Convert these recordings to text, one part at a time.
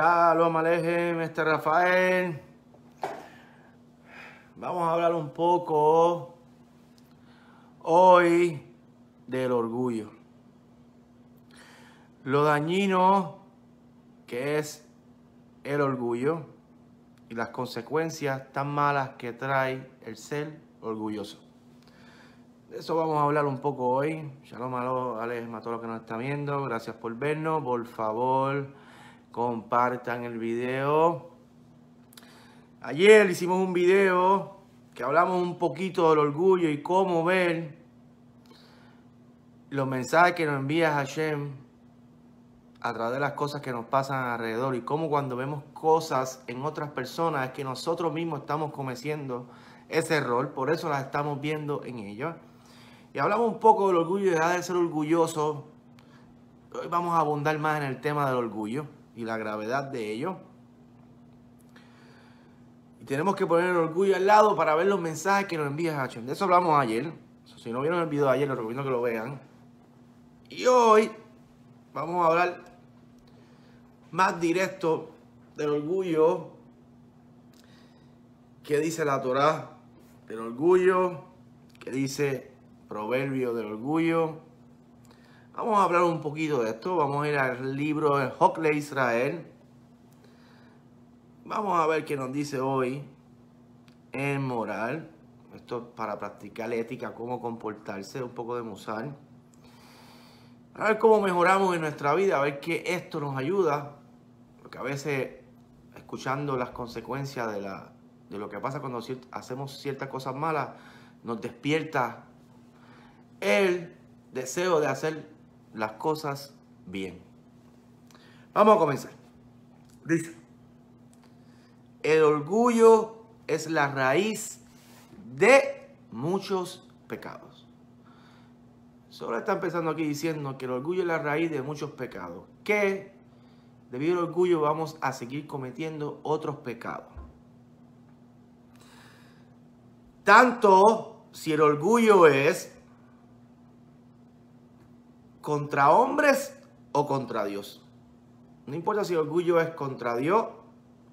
Shalom Alejem, este Rafael. Vamos a hablar un poco hoy del orgullo. Lo dañino que es el orgullo y las consecuencias tan malas que trae el ser orgulloso. De eso vamos a hablar un poco hoy. Shalom Alejem a todos los que nos están viendo. Gracias por vernos. Por favor compartan el video. Ayer hicimos un video que hablamos un poquito del orgullo y cómo ver los mensajes que nos envía Hashem a través de las cosas que nos pasan alrededor y cómo cuando vemos cosas en otras personas es que nosotros mismos estamos cometiendo ese error, por eso las estamos viendo en ellos. Y hablamos un poco del orgullo y de ser orgulloso. Hoy vamos a abundar más en el tema del orgullo y la gravedad de ello. Y tenemos que poner el orgullo al lado para ver los mensajes que nos envía Hachem, De eso hablamos ayer. Si no vieron el video de ayer, les recomiendo que lo vean. Y hoy vamos a hablar más directo del orgullo que dice la Torah del orgullo que dice Proverbio del orgullo, Vamos a hablar un poquito de esto. Vamos a ir al libro de Hocle Israel. Vamos a ver qué nos dice hoy en moral. Esto para practicar la ética, cómo comportarse, un poco de musar. A ver cómo mejoramos en nuestra vida, a ver qué esto nos ayuda. Porque a veces, escuchando las consecuencias de, la, de lo que pasa cuando hacemos ciertas cosas malas, nos despierta el deseo de hacer las cosas bien. Vamos a comenzar. Dice, el orgullo es la raíz de muchos pecados. Solo está empezando aquí diciendo que el orgullo es la raíz de muchos pecados. Que debido al orgullo vamos a seguir cometiendo otros pecados. Tanto si el orgullo es contra hombres o contra Dios. No importa si el orgullo es contra Dios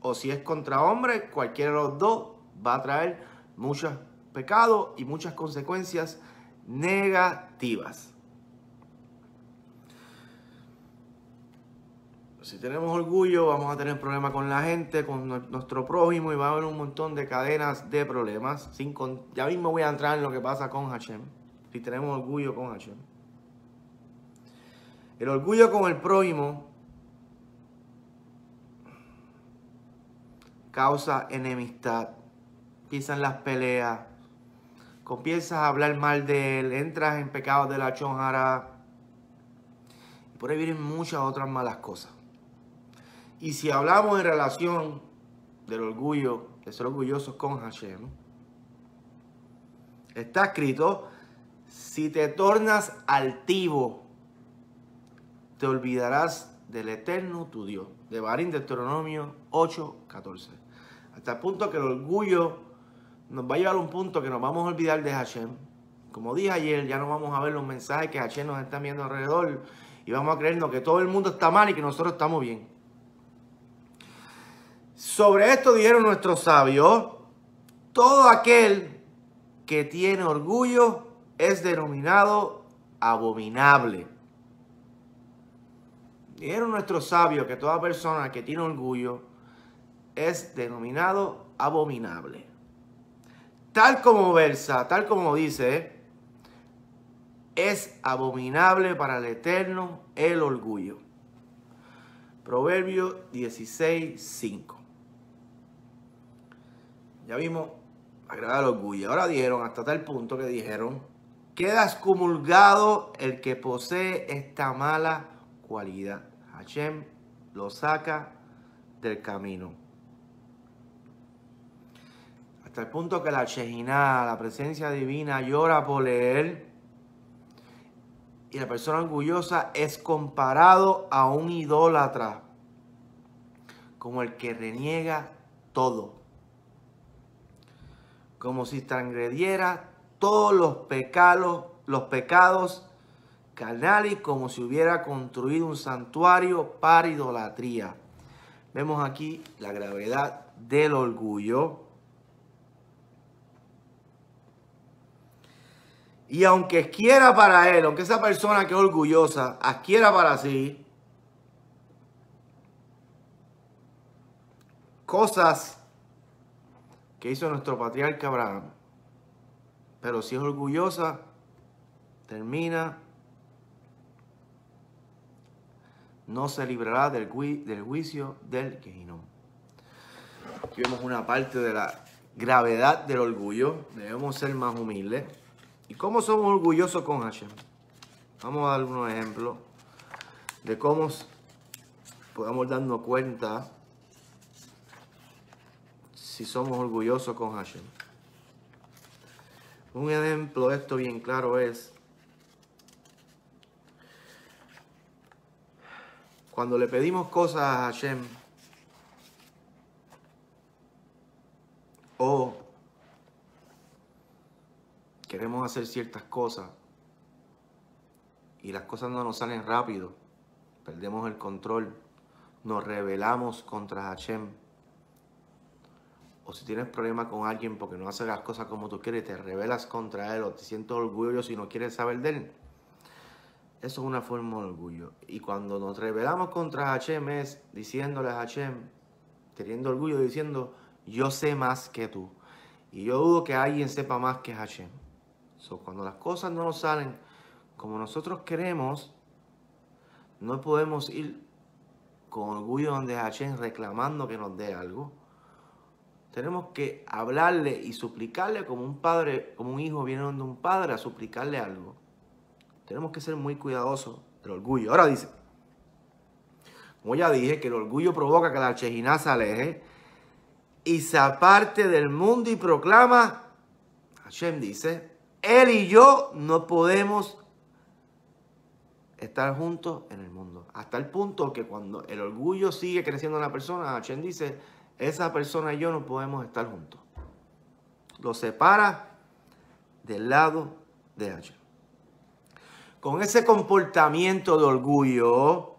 o si es contra hombres, cualquiera de los dos va a traer muchos pecados y muchas consecuencias negativas. Si tenemos orgullo, vamos a tener problemas con la gente, con nuestro prójimo y va a haber un montón de cadenas de problemas. Ya mismo voy a entrar en lo que pasa con Hashem. Si tenemos orgullo con Hashem. El orgullo con el prójimo causa enemistad, empiezan las peleas, comienzas a hablar mal de él, entras en pecados de la chonjara. Y por ahí vienen muchas otras malas cosas. Y si hablamos en relación del orgullo, de ser orgullosos con Hashem, está escrito, si te tornas altivo, te olvidarás del eterno tu Dios. De Barín Deuteronomio 8:14. Hasta el punto que el orgullo nos va a llevar a un punto que nos vamos a olvidar de Hashem. Como dije ayer, ya no vamos a ver los mensajes que Hashem nos está viendo alrededor y vamos a creernos que todo el mundo está mal y que nosotros estamos bien. Sobre esto dijeron nuestros sabios, todo aquel que tiene orgullo es denominado abominable. Dijeron nuestros sabios que toda persona que tiene orgullo es denominado abominable. Tal como versa, tal como dice, es abominable para el Eterno el orgullo. Proverbio 16, 5. Ya vimos agradar el orgullo. Ahora dijeron hasta tal punto que dijeron, queda excomulgado el que posee esta mala cualidad. Hashem lo saca del camino. Hasta el punto que la Shejina, la presencia divina, llora por él. Y la persona orgullosa es comparado a un idólatra, como el que reniega todo. Como si transgrediera todos los pecados, los pecados carnales, como si hubiera construido un santuario para idolatría. Vemos aquí la gravedad del orgullo. Y aunque quiera para él, aunque esa persona que es orgullosa adquiera para sí cosas que hizo nuestro patriarca Abraham, pero si es orgullosa, termina no se librará del, del juicio del que Aquí vemos una parte de la gravedad del orgullo. Debemos ser más humildes. ¿Y cómo somos orgullosos con Hashem? Vamos a dar unos ejemplos de cómo podamos darnos cuenta si somos orgullosos con Hashem. Un ejemplo esto bien claro es Cuando le pedimos cosas a Hashem, o queremos hacer ciertas cosas y las cosas no nos salen rápido, perdemos el control, nos rebelamos contra Hashem. O si tienes problema con alguien porque no hace las cosas como tú quieres, te rebelas contra él o te sientes orgulloso y no quieres saber de él. Eso es una forma de orgullo. Y cuando nos rebelamos contra Hachem es diciéndole a Hachem, teniendo orgullo, diciendo, yo sé más que tú. Y yo dudo que alguien sepa más que Hachem. So, cuando las cosas no nos salen como nosotros queremos, no podemos ir con orgullo donde Hachem reclamando que nos dé algo. Tenemos que hablarle y suplicarle como un padre, como un hijo viene donde un padre a suplicarle algo. Tenemos que ser muy cuidadosos del orgullo. Ahora dice, como ya dije, que el orgullo provoca que la Chejiná se aleje y se aparte del mundo y proclama, Hashem dice, él y yo no podemos estar juntos en el mundo. Hasta el punto que cuando el orgullo sigue creciendo en la persona, Hashem dice, esa persona y yo no podemos estar juntos. Lo separa del lado de Hashem con ese comportamiento de orgullo,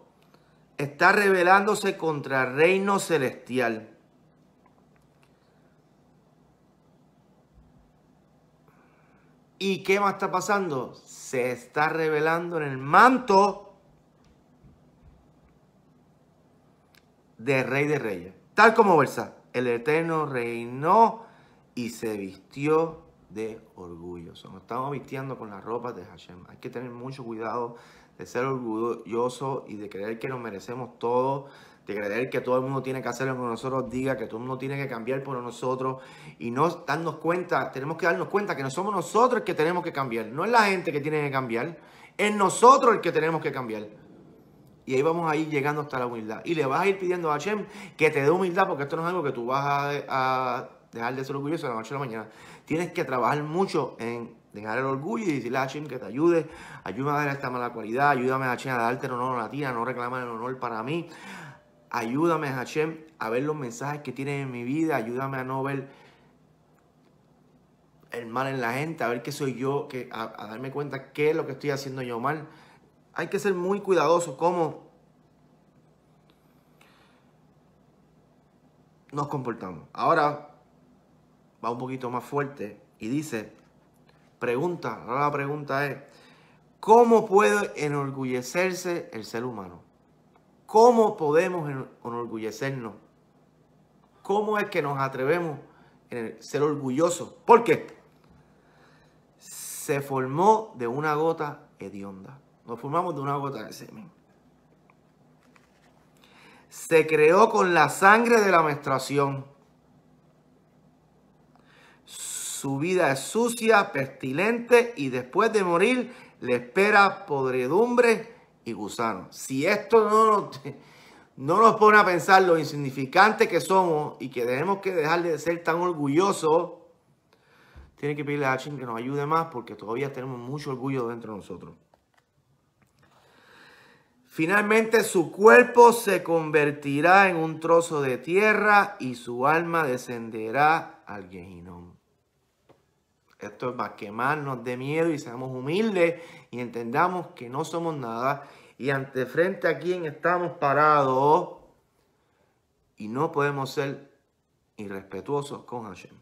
está rebelándose contra el reino celestial. ¿Y qué más está pasando? Se está revelando en el manto de Rey de Reyes. Tal como versa, el Eterno reinó y se vistió de orgullo. nos estamos vistiendo con las ropas de Hashem. Hay que tener mucho cuidado de ser orgulloso y de creer que nos merecemos todo, de creer que todo el mundo tiene que lo que nosotros diga, que todo el mundo tiene que cambiar por nosotros y no darnos cuenta, tenemos que darnos cuenta que no somos nosotros el que tenemos que cambiar, no es la gente que tiene que cambiar, es nosotros el que tenemos que cambiar. Y ahí vamos a ir llegando hasta la humildad. Y le vas a ir pidiendo a Hashem que te dé humildad, porque esto no es algo que tú vas a dejar de ser orgulloso de la noche a la mañana. Tienes que trabajar mucho en dejar el orgullo y decirle a Hashem que te ayude, ayúdame a dar esta mala cualidad, ayúdame a Hashem a darte el honor a la a no reclamar el honor para mí, ayúdame a Hashem a ver los mensajes que tiene en mi vida, ayúdame a no ver el mal en la gente, a ver qué soy yo, que, a, a darme cuenta qué es lo que estoy haciendo yo mal. Hay que ser muy cuidadoso cómo nos comportamos. Ahora, va un poquito más fuerte y dice, pregunta, ahora la pregunta es, ¿cómo puede enorgullecerse el ser humano? ¿Cómo podemos enorgullecernos? ¿Cómo es que nos atrevemos a ser orgullosos? ¿Por qué? Se formó de una gota hedionda. Nos formamos de una gota de semen. Se creó con la sangre de la menstruación Su vida es sucia, pestilente y después de morir le espera podredumbre y gusano. Si esto no nos, no nos pone a pensar lo insignificante que somos y que debemos que dejar de ser tan orgullosos, tiene que pedirle a Hachin que nos ayude más porque todavía tenemos mucho orgullo dentro de nosotros. Finalmente su cuerpo se convertirá en un trozo de tierra y su alma descenderá al Gehinom. Esto es para quemarnos de miedo y seamos humildes y entendamos que no somos nada y ante frente a quien estamos parados y no podemos ser irrespetuosos con Hashem.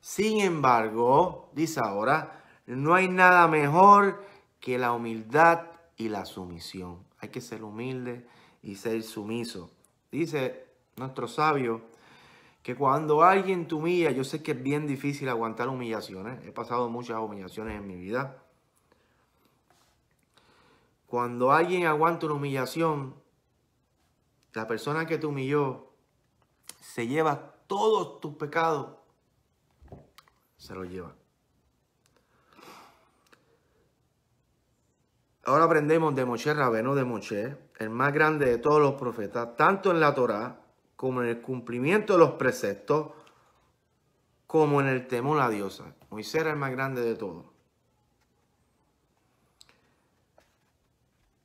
Sin embargo, dice ahora, no hay nada mejor que la humildad y la sumisión. Hay que ser humilde y ser sumiso. Dice nuestro sabio, que cuando alguien te humilla, yo sé que es bien difícil aguantar humillaciones, he pasado muchas humillaciones en mi vida. Cuando alguien aguanta una humillación, la persona que te humilló se lleva todos tus pecados, se los lleva. Ahora aprendemos de Moshe Rabeno de Moshe, el más grande de todos los profetas, tanto en la Torá como en el cumplimiento de los preceptos, como en el temor a diosa, Moisés era el más grande de todos.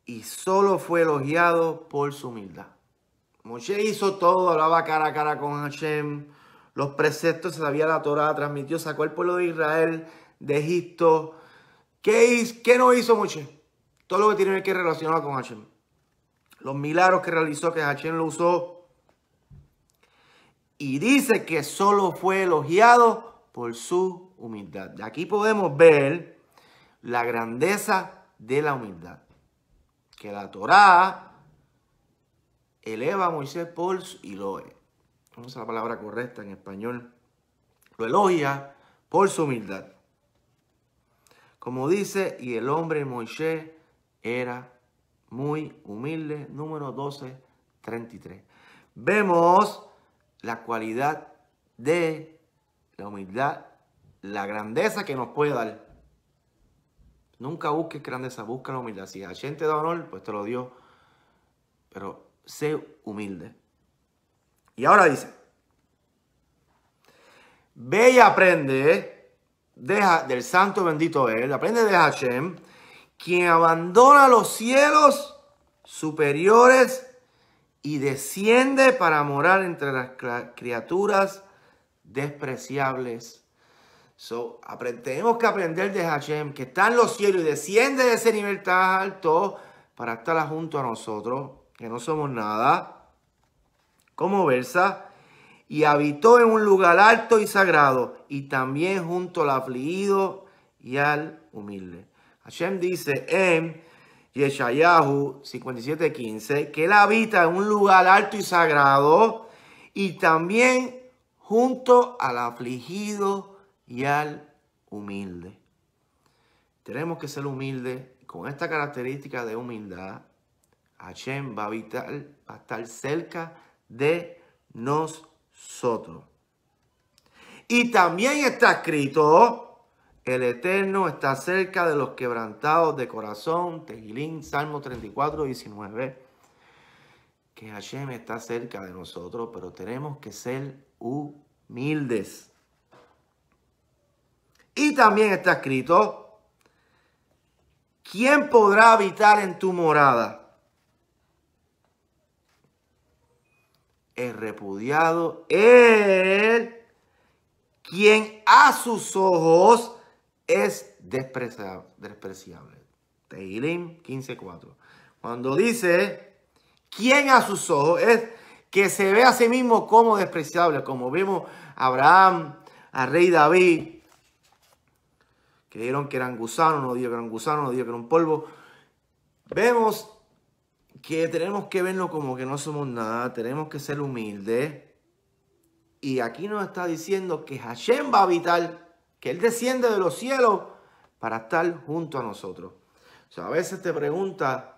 Y solo fue elogiado por su humildad. Moisés hizo todo, hablaba cara a cara con Hashem, los preceptos se sabía la Torah, transmitió, sacó el pueblo de Israel de Egipto. ¿Qué, qué no hizo Moisés? Todo lo que tiene que relacionar con Hashem. Los milagros que realizó, que Hashem lo usó y dice que solo fue elogiado por su humildad. De aquí podemos ver la grandeza de la humildad. Que la Torah eleva a Moisés por y lo es. Vamos a la palabra correcta en español. Lo elogia por su humildad. Como dice, y el hombre Moisés era muy humilde. Número 12, 33. Vemos la cualidad de la humildad, la grandeza que nos puede dar. Nunca busques grandeza, busca la humildad. Si Hashem te da honor, pues te lo dio. Pero sé humilde. Y ahora dice, ve y aprende deja, del santo bendito él, aprende de Hashem, quien abandona los cielos superiores y desciende para morar entre las criaturas despreciables. So, tenemos que aprender de Hashem, que está en los cielos y desciende de ese nivel tan alto para estar junto a nosotros, que no somos nada. Como versa, y habitó en un lugar alto y sagrado, y también junto al afligido y al humilde. Hashem dice en Yeshayahu 57:15, que él habita en un lugar alto y sagrado y también junto al afligido y al humilde. Tenemos que ser humildes. Con esta característica de humildad, Hashem va a, habitar, va a estar cerca de nosotros. Y también está escrito el Eterno está cerca de los quebrantados de corazón. Tejilín, Salmo 34, 19. Que Hashem está cerca de nosotros, pero tenemos que ser humildes. Y también está escrito, ¿quién podrá habitar en tu morada? El repudiado, él, quien a sus ojos es despreciable. Tehilim 15.4. Cuando dice, ¿quién a sus ojos es que se ve a sí mismo como despreciable? Como vimos a Abraham, a rey David, que dijeron que eran gusanos, no dijeron que eran gusanos, no dijeron que eran polvo. Vemos que tenemos que verlo como que no somos nada, tenemos que ser humildes. Y aquí nos está diciendo que Hashem va a habitar que Él desciende de los cielos para estar junto a nosotros. O sea, a veces te pregunta,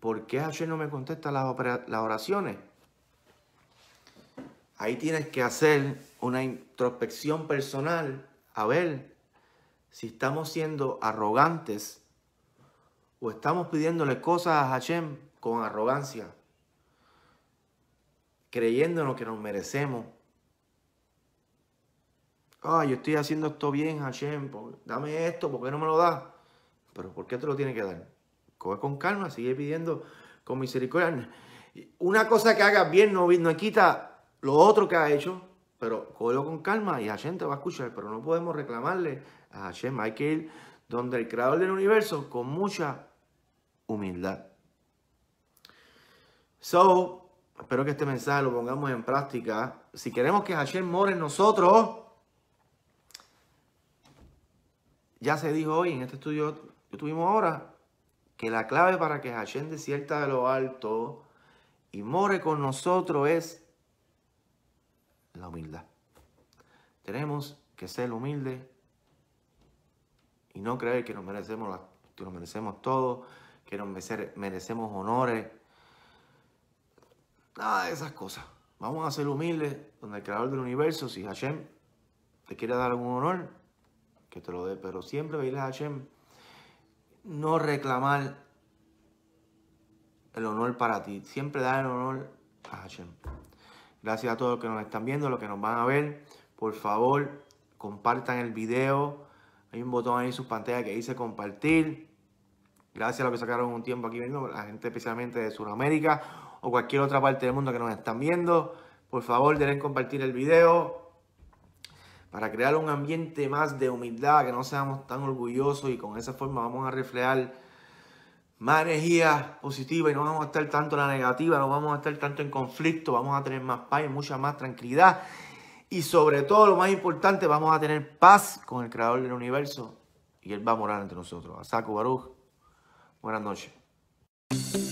¿por qué Hashem no me contesta las oraciones? Ahí tienes que hacer una introspección personal a ver si estamos siendo arrogantes o estamos pidiéndole cosas a Hashem con arrogancia, creyéndonos que nos merecemos ah, yo estoy haciendo esto bien, Hashem, dame esto, ¿por qué no me lo das? Pero ¿por qué te lo tiene que dar? Coge con calma, sigue pidiendo con misericordia. Una cosa que hagas bien no, quita lo otro que ha hecho, pero cógelo con calma y Hashem te va a escuchar, pero no podemos reclamarle a Hashem, hay que ir donde el creador del universo con mucha humildad. So, espero que este mensaje lo pongamos en práctica. Si queremos que Hashem more en nosotros, Ya se dijo hoy en este estudio que tuvimos ahora que la clave para que Hashem desierta de lo alto y more con nosotros es la humildad. Tenemos que ser humildes y no creer que nos merecemos, que nos merecemos todo, que nos merecemos honores, nada de esas cosas. Vamos a ser humildes donde el creador del universo, si Hashem te quiere dar algún honor, que te lo dé, pero siempre pedirle a Hashem no reclamar el honor para ti, siempre dar el honor a Hashem. Gracias a todos los que nos están viendo, los que nos van a ver. Por favor, compartan el video. Hay un botón ahí en sus pantallas que dice compartir. Gracias a los que sacaron un tiempo aquí viendo, la gente especialmente de Sudamérica o cualquier otra parte del mundo que nos están viendo. Por favor, deben compartir el video para crear un ambiente más de humildad, que no seamos tan orgullosos y con esa forma vamos a reflejar más energía positiva y no vamos a estar tanto en la negativa, no vamos a estar tanto en conflicto, vamos a tener más paz y mucha más tranquilidad. Y sobre todo, lo más importante, vamos a tener paz con el creador del universo y él va a morar entre nosotros. Asaku Baruch, buenas noches.